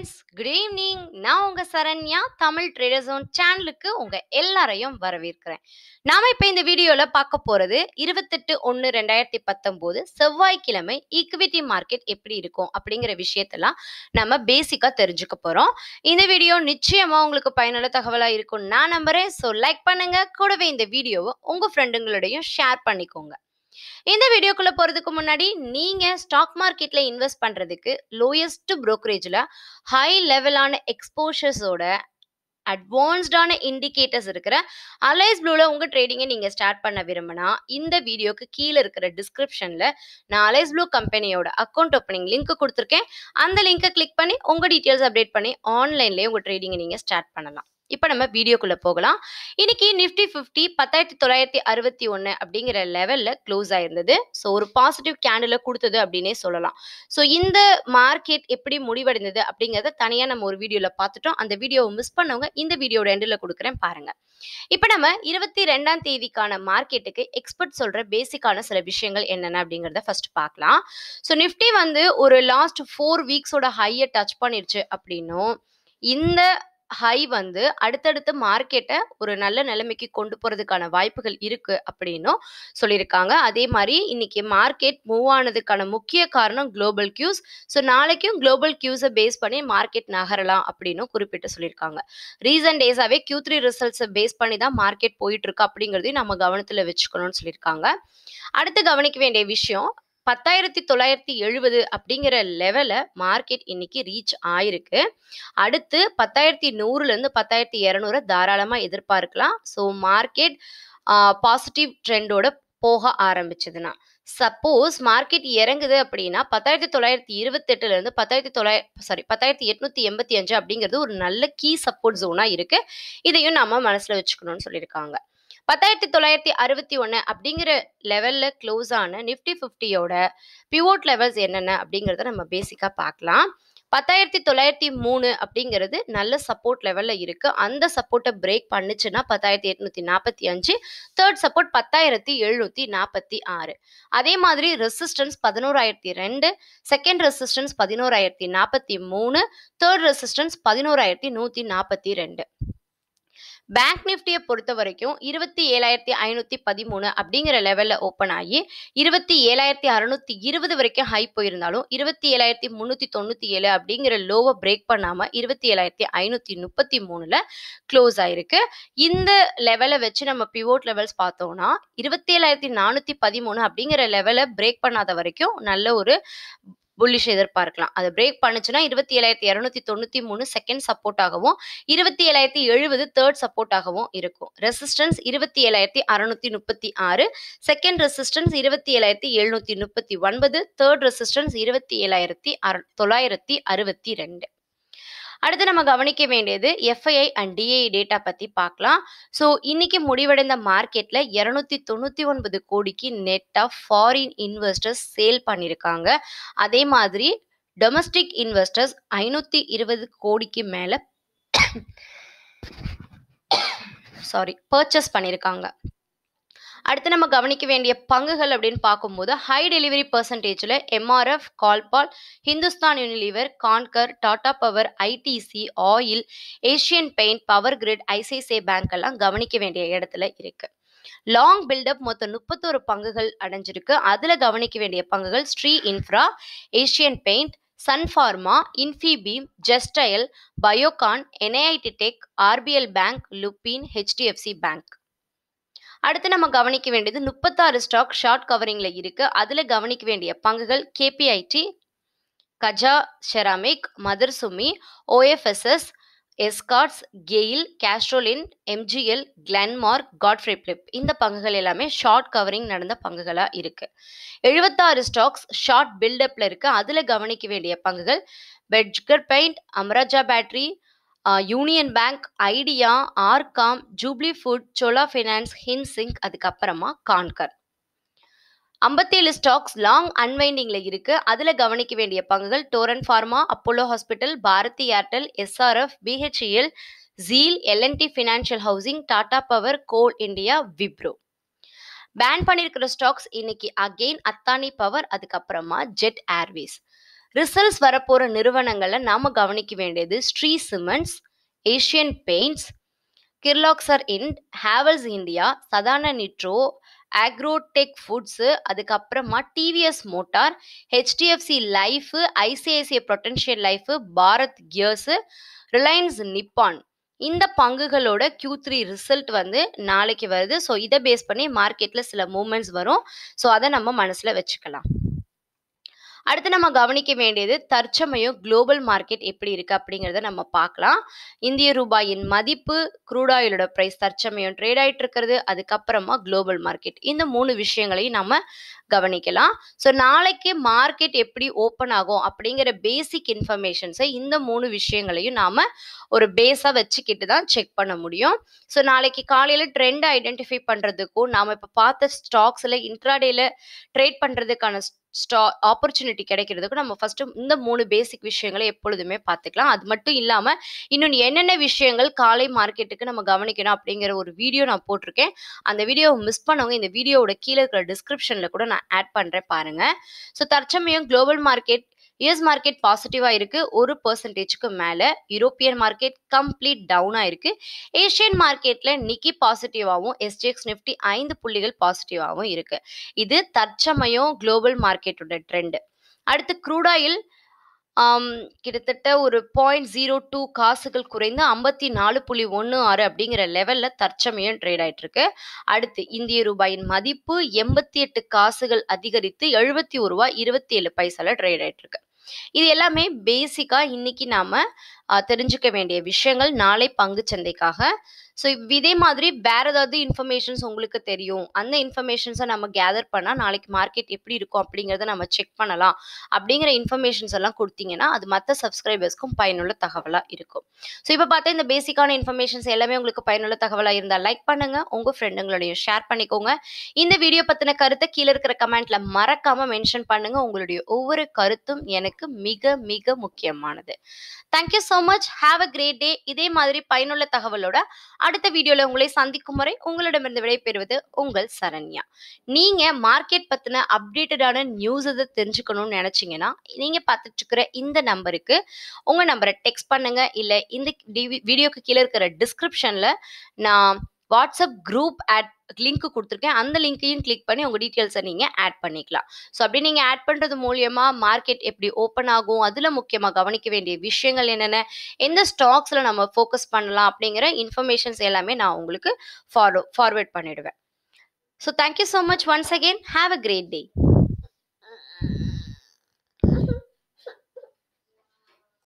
friends good evening நான் உங்கள் Saranya Tamil trader சேனலுக்கு உங்கள் எல்லாரையும் வரவேற்கிறேன் நாம் இப்போ இந்த வீடியோவில் பார்க்க போகிறது இருபத்தெட்டு ஒன்று ரெண்டாயிரத்தி பத்தொம்போது செவ்வாய்க்கிழமை ஈக்விட்டி மார்க்கெட் எப்படி இருக்கும் அப்படிங்கிற விஷயத்தெல்லாம் நம்ம பேசிக்காக தெரிஞ்சுக்க போகிறோம் இந்த வீடியோ நிச்சயமாக உங்களுக்கு பயனுள்ள தகவலாக இருக்கும் நான் நம்புகிறேன் ஸோ லைக் பண்ணுங்கள் கூடவே இந்த வீடியோவை உங்கள் ஃப்ரெண்டுங்களோடையும் ஷேர் பண்ணிக்கோங்க இந்த வீடியோக்குள்ளே போகிறதுக்கு முன்னாடி நீங்கள் ஸ்டாக் மார்க்கெட்டில் இன்வெஸ்ட் பண்ணுறதுக்கு லோயஸ்ட் ப்ரோக்கரேஜில் ஹை லெவலான எக்ஸ்போஷர்ஸோட அட்வான்ஸ்டான இண்டிகேட்டர்ஸ் இருக்கிற அலைஸ் ப்ளூவில் உங்கள் ட்ரேடிங்கை நீங்கள் ஸ்டார்ட் பண்ண விரும்பினா இந்த வீடியோக்கு கீழே இருக்கிற டிஸ்கிரிப்ஷனில் நான் அலைஸ் ப்ளூ கம்பெனியோட அக்கௌண்ட் ஓப்பனிங் லிங்க் கொடுத்துருக்கேன் அந்த லிங்க்கை கிளிக் பண்ணி உங்கள் டீட்டெயில்ஸ் அப்டேட் பண்ணி ஆன்லைன்லேயே உங்கள் ட்ரேடிங்கை நீங்கள் ஸ்டார்ட் பண்ணலாம் இப்போ நம்ம வீடியோக்குள்ளே போகலாம் இன்னைக்கு நிஃப்டி ஃபிஃப்டி பத்தாயிரத்தி தொள்ளாயிரத்தி அறுபத்தி ஒன்று அப்படிங்கிற லெவலில் க்ளோஸ் ஆயிருந்தது ஸோ ஒரு பாசிட்டிவ் கேண்டில் கொடுத்தது அப்படின்னே சொல்லலாம் ஸோ இந்த மார்க்கெட் எப்படி முடிவடைந்தது அப்படிங்கிறத தனியாக நம்ம ஒரு வீடியோவில் பார்த்துட்டோம் அந்த வீடியோவை மிஸ் பண்ணவங்க இந்த வீடியோட எண்டில் கொடுக்குறேன் பாருங்கள் இப்போ நம்ம இருபத்தி ரெண்டாம் தேதிக்கான மார்க்கெட்டுக்கு எக்ஸ்பர்ட் சொல்கிற பேசிக்கான சில விஷயங்கள் என்னென்ன அப்படிங்கிறத ஃபர்ஸ்ட் பார்க்கலாம் ஸோ நிஃப்டி வந்து ஒரு லாஸ்ட் ஃபோர் வீக்ஸோட ஹையை டச் பண்ணிருச்சு அப்படின்னும் இந்த ஹை வந்து அடுத்தடுத்து மார்க்கெட்டை ஒரு நல்ல நிலைமைக்கு கொண்டு போகிறதுக்கான வாய்ப்புகள் இருக்குது அப்படின்னும் சொல்லியிருக்காங்க அதே மாதிரி இன்னைக்கு மார்க்கெட் மூவ் ஆனதுக்கான முக்கிய காரணம் குளோபல் கியூஸ் ஸோ நாளைக்கும் குளோபல் கியூஸை பேஸ் பண்ணி மார்க்கெட் நகரலாம் அப்படின்னு குறிப்பிட்டு சொல்லியிருக்காங்க ரீசன்ட் டேஸாகவே கியூ த்ரீ ரிசல்ட்ஸை பேஸ் பண்ணி தான் மார்க்கெட் போயிட்டு இருக்கு அப்படிங்கிறதையும் நம்ம கவனத்தில் வச்சுக்கணும்னு சொல்லியிருக்காங்க அடுத்து கவனிக்க வேண்டிய விஷயம் பத்தாயிரத்தி தொள்ளாயிரத்தி எழுபது அப்படிங்கிற லெவலில் மார்க்கெட் இன்னைக்கு ரீச் ஆயிருக்கு அடுத்து பத்தாயிரத்தி நூறுலேருந்து பத்தாயிரத்தி இரநூறு தாராளமாக எதிர்பார்க்கலாம் ஸோ மார்க்கெட் பாசிட்டிவ் ட்ரெண்டோட போக ஆரம்பிச்சதுன்னா சப்போஸ் மார்க்கெட் இறங்குது அப்படின்னா பத்தாயிரத்தி தொள்ளாயிரத்தி இருபத்தெட்டுலேருந்து இருந்து பத்தாயிரத்தி தொள்ளாயிர சாரி பத்தாயிரத்தி எட்நூத்தி எண்பத்தி அஞ்சு அப்படிங்கிறது ஒரு நல்ல கீ சப்போர்ட் ஜோனா இருக்கு இதையும் நம்ம மனசுல வச்சுக்கணும்னு சொல்லியிருக்காங்க பத்தாயிரத்தி தொள்ளாயிரத்தி அறுபத்தி ஒன்று அப்படிங்கிற லெவலில் க்ளோஸ் ஆன நிஃப்டி ஃபிஃப்டியோட பிவோட் லெவல்ஸ் என்னென்ன அப்படிங்கிறத நம்ம பேசிக்காக பார்க்கலாம் பத்தாயிரத்தி தொள்ளாயிரத்தி மூணு அப்படிங்கிறது நல்ல சப்போர்ட் லெவலில் இருக்குது அந்த சப்போர்ட்டை பிரேக் பண்ணுச்சுன்னா பத்தாயிரத்தி எட்நூற்றி நாற்பத்தி அஞ்சு தேர்ட் சப்போர்ட் பத்தாயிரத்தி எழுநூற்றி நாற்பத்தி ஆறு அதே மாதிரி ரெசிஸ்டன்ஸ் பதினோராயிரத்தி ரெண்டு செகண்ட் ரெசிஸ்டன்ஸ் பதினோராயிரத்தி நாற்பத்தி மூணு தேர்ட் ரெசிஸ்டன்ஸ் பதினோராயிரத்தி நூற்றி நாற்பத்தி ரெண்டு பேங்க் நிஃப்டியை பொறுத்த வரைக்கும் இருபத்தி ஏழாயிரத்தி ஐநூற்றி பதிமூணு அப்படிங்கிற லெவலில் ஓப்பன் ஆகி இருபத்தி ஏழாயிரத்தி அறநூற்றி இருபது வரைக்கும் ஹை போயிருந்தாலும் இருபத்தி ஏழாயிரத்தி முன்னூத்தி தொண்ணூற்றி ஏழு அப்படிங்கிற லோவை பிரேக் பண்ணாமல் இருபத்தி ஏழாயிரத்தி ஐநூற்றி முப்பத்தி மூணில் க்ளோஸ் ஆயிருக்கு இந்த லெவலை வச்சு நம்ம பிவோட் லெவல்ஸ் பார்த்தோம்னா இருபத்தி ஏழாயிரத்தி நானூற்றி பதிமூணு அப்படிங்கிற லெவலை பிரேக் பண்ணாத வரைக்கும் நல்ல ஒரு புல்லிஷ் எதிர்பார்க்கலாம் அதை பிரேக் பண்ணுச்சுன்னா இருபத்தி ஏழாயிரத்தி இரநூத்தி தொண்ணூத்தி மூணு செகண்ட் சப்போர்ட் ஆகவும் இருபத்தி ஏழாயிரத்தி எழுபது தேர்ட் சப்போர்ட் ஆகவும் இருக்கும் ரெசிஸ்டன்ஸ் இருபத்தி ஏழாயிரத்தி அறுநூத்தி முப்பத்தி ஆறு செகண்ட் ரெசிஸ்டன்ஸ் இருபத்தி ஏழாயிரத்தி எழுநூத்தி முப்பத்தி ஒன்பது தேர்ட் ரெசிஸ்டன்ஸ் இருபத்தி ஏழாயிரத்தி தொள்ளாயிரத்தி அறுபத்தி ரெண்டு அடுத்து நம்ம கவனிக்க வேண்டியது எஃப்ஐஐ அண்ட் டிஐ டேட்டா பற்றி பார்க்கலாம் ஸோ இன்னைக்கு முடிவடைந்த மார்க்கெட்டில் இரநூத்தி தொண்ணூற்றி ஒன்பது கோடிக்கு நெட்டாக ஃபாரின் இன்வெஸ்டர்ஸ் சேல் பண்ணியிருக்காங்க அதே மாதிரி டொமஸ்டிக் இன்வெஸ்டர்ஸ் ஐநூற்றி இருபது கோடிக்கு மேலே சாரி பர்ச்சேஸ் பண்ணியிருக்காங்க அடுத்து நம்ம கவனிக்க வேண்டிய பங்குகள் அப்படின்னு பார்க்கும்போது ஹை டெலிவரி பர்சன்டேஜில் MRF Colpal Hindustan Unilever Concor Tata Power ITC oil Asian Paint Power Grid ICICI Bank எல்லாம் கவனிக்க வேண்டிய இடத்துல இருக்குது லாங் பில்டப் மொத்தம் முப்பத்தொரு பங்குகள் அடைஞ்சிருக்கு அதில் கவனிக்க வேண்டிய பங்குகள் Sri Infra Asian Paint Sun Pharma Infibeam ஜெஸ்டைல் Biocon NIT tech RBL Bank Lupin HDFC Bank அடுத்து நம்ம கவனிக்க வேண்டியது முப்பத்தாறு ஸ்டாக் ஷார்ட் கவரிங்கில் இருக்குது அதில் கவனிக்க வேண்டிய பங்குகள் கேபிஐடி கஜா ceramic Mother Sumi OFSS Escorts GAIL கேஸ்ட்ரோலின் எம்ஜிஎல் கிளன்மார்க் காட்ஃப்ரே பிளிப் இந்த பங்குகள் எல்லாமே ஷார்ட் கவரிங் நடந்த பங்குகளாக இருக்குது எழுபத்தாறு ஸ்டாக்ஸ் ஷார்ட் பில்டப்பில் இருக்குது அதில் கவனிக்க வேண்டிய பங்குகள் Berger Paint Amara Raja battery Union Bank Idea RCom Jubilant food Chola Finance Hind Zinc அதுக்கப்புறமா கான்கர் ஐம்பத்தேழு ஸ்டாக்ஸ் லாங் அன்வைண்டிங்கில் இருக்குது அதில் கவனிக்க வேண்டிய பங்குகள் Torrent Pharma Apollo Hospital Bharti Airtel SRF BHEL Zeel L and T financial housing Tata Power Coal India Wipro ban பண்ணியிருக்கிற ஸ்டாக்ஸ் இன்னைக்கு அகெயின் அத்தானி பவர் அதுக்கப்புறமா ஜெட் ஏர்வேஸ் ரிசல்ட்ஸ் வரப்போகிற நிறுவனங்களை நாம் கவனிக்க வேண்டியது Shree Cements Asian Paints Kirloskar Ind Havells India Sadhana Nitro Agrotech foods அதுக்கப்புறமா TVS Motor HDFC Life ICICI Prudential Life Bharat Gears Reliance Nippon இந்த பங்குகளோட கியூ த்ரீ ரிசல்ட் வந்து நாளைக்கு வருது ஸோ இதை பேஸ் பண்ணி மார்க்கெட்டில் சில மூமெண்ட்ஸ் வரும் ஸோ அதை நம்ம மனசில் வச்சுக்கலாம் அடுத்து நம்ம கவனிக்க வேண்டியது தற்சமயம் குளோபல் மார்க்கெட் எப்படி இருக்குது அப்படிங்கிறத நம்ம பார்க்கலாம் இந்திய ரூபாயின் மதிப்பு குரூட் ஆயிலோட ப்ரைஸ் தற்சமயம் ட்ரேட் ஆகிட்டு இருக்கிறது அதுக்கப்புறமா குளோபல் மார்க்கெட் இந்த மூணு விஷயங்களையும் நம்ம கவனிக்கலாம் ஸோ நாளைக்கு மார்க்கெட் எப்படி ஓப்பன் ஆகும் அப்படிங்கிற பேசிக் இன்ஃபர்மேஷன்ஸை இந்த மூணு விஷயங்களையும் நாம் ஒரு பேஸாக வச்சுக்கிட்டு தான் செக் பண்ண முடியும் ஸோ நாளைக்கு காலையில் ட்ரெண்ட் ஐடென்டிஃபை பண்ணுறதுக்கும் நாம் இப்போ பார்த்த ஸ்டாக்ஸில் இன்ட்ராடேல ட்ரேட் பண்ணுறதுக்கான ஸ்டா ஆப்பர்ச்சுனிட்டி கிடைக்கிறதுக்கு நம்ம ஃபஸ்ட்டு இந்த மூணு பேசிக் விஷயங்களை எப்பொழுதுமே பார்த்துக்கலாம் அது மட்டும் இல்லாமல் இன்னொன்று என்னென்ன விஷயங்கள் காலை மார்க்கெட்டுக்கு நம்ம கவனிக்கணும் அப்படிங்கிற ஒரு வீடியோ நான் போட்டிருக்கேன் அந்த வீடியோவை மிஸ் பண்ணவங்க இந்த வீடியோவோட கீழே இருக்கிற டிஸ்கிரிப்ஷனில் கூட நான் ஆட் பண்ணுறேன் பாருங்கள் ஸோ தற்சமயம் குளோபல் மார்க்கெட் யூஎஸ் மார்க்கெட் பாசிட்டிவாக இருக்குது ஒரு பர்சன்டேஜுக்கு மேலே யூரோப்பியன் மார்க்கெட் கம்ப்ளீட் டவுனாக இருக்குது ஏஷியன் மார்க்கெட்டில் நிக்கி பாசிட்டிவாகவும் எஸ்டிஎக்ஸ் நிஃப்டி ஐந்து புள்ளிகள் பாசிட்டிவாகவும் இருக்குது இது தற்சமயம் குளோபல் மார்க்கெட்டோட ட்ரெண்டு அடுத்து க்ரூடாயில் கிட்டத்தட்ட ஒரு பாயிண்ட் ஜீரோ டூ காசுகள் குறைந்து ஐம்பத்தி நாலு புள்ளி ஒன்று ஆறு அப்படிங்கிற லெவலில் தற்சமயம் ட்ரேட் ஆகிட்டுருக்கு அடுத்து இந்திய ரூபாயின் மதிப்பு எண்பத்தி எட்டு காசுகள் அதிகரித்து எழுபத்தி ஒரு ரூபா இருபத்தி ஏழு பைசால ட்ரேட் ஆகிட்டு இது எல்லாமே பேசிக்காக இன்னைக்கு நாம் தெரிஞ்சுக்க வேண்டிய விஷயங்கள் நாளை பங்கு சந்தைக்காக ஸோ இதே மாதிரி வேற ஏதாவது இன்ஃபர்மேஷன்ஸ் உங்களுக்கு தெரியும் அந்த இன்ஃபர்மேஷன்ஸை நம்ம கேதர் பண்ணால் நாளைக்கு மார்க்கெட் எப்படி இருக்கும் அப்படிங்கிறத நம்ம செக் பண்ணலாம் அப்படிங்கிற இன்ஃபர்மேஷன்ஸ் எல்லாம் கொடுத்தீங்கன்னா அது மற்ற சப்ஸ்கிரைபர்ஸ்க்கும் பயனுள்ள தகவலாக இருக்கும் ஸோ இப்போ பார்த்தா இந்த பேசிக்கான இன்ஃபர்மேஷன்ஸ் எல்லாமே உங்களுக்கு பயனுள்ள தகவலாக இருந்தால் லைக் பண்ணுங்க உங்கள் ஃப்ரெண்டுங்களுடைய ஷேர் பண்ணிக்கோங்க இந்த வீடியோ பற்றின கருத்தை கீழே இருக்கிற கமெண்ட்ல மறக்காம மென்ஷன் பண்ணுங்க உங்களுடைய ஒவ்வொரு கருத்தும் எனக்கு மிக மிக முக்கியமானது thank you so much have a great day இதே மாதிரி பயனுள்ள தகவலோட அடுத்த வீடியோல உங்களை சந்திக்கும் முறை உங்களிடமிருந்து விடைபெறுவது உங்கள் சரண்யா நீங்க மார்க்கெட் பத்தின அப்டேட்டடான நியூஸ் எதை தெரிஞ்சுக்கணும்னு நினைச்சீங்கன்னா நீங்க பார்த்துட்டு இருக்கிற இந்த நம்பருக்கு உங்க நம்பரை டெக்ஸ்ட் பண்ணுங்க இல்ல இந்த வீடியோக்கு கீழே இருக்கிற டிஸ்கிரிப்ஷன்ல நான் வாட்ஸ்அப் குரூப் ஆட் லிங்க் கொடுத்துருக்கேன் அந்த லிங்க்கையும் கிளிக் பண்ணி உங்கள் டீட்டெயில்ஸை நீங்கள் ஆட் பண்ணிக்கலாம் ஸோ அப்படி நீங்கள் ஆட் பண்ணுறது மூலயமா மார்க்கெட் எப்படி ஓப்பன் ஆகும் அதில் முக்கியமாக கவனிக்க வேண்டிய விஷயங்கள் என்னென்ன எந்த ஸ்டாக்ஸில் நம்ம ஃபோக்கஸ் பண்ணலாம் அப்படிங்கிற இன்ஃபர்மேஷன்ஸ் எல்லாமே நான் உங்களுக்கு ஃபார்வோ ஃபார்வேர்ட் பண்ணிவிடுவேன் so thank you so much once again have a great day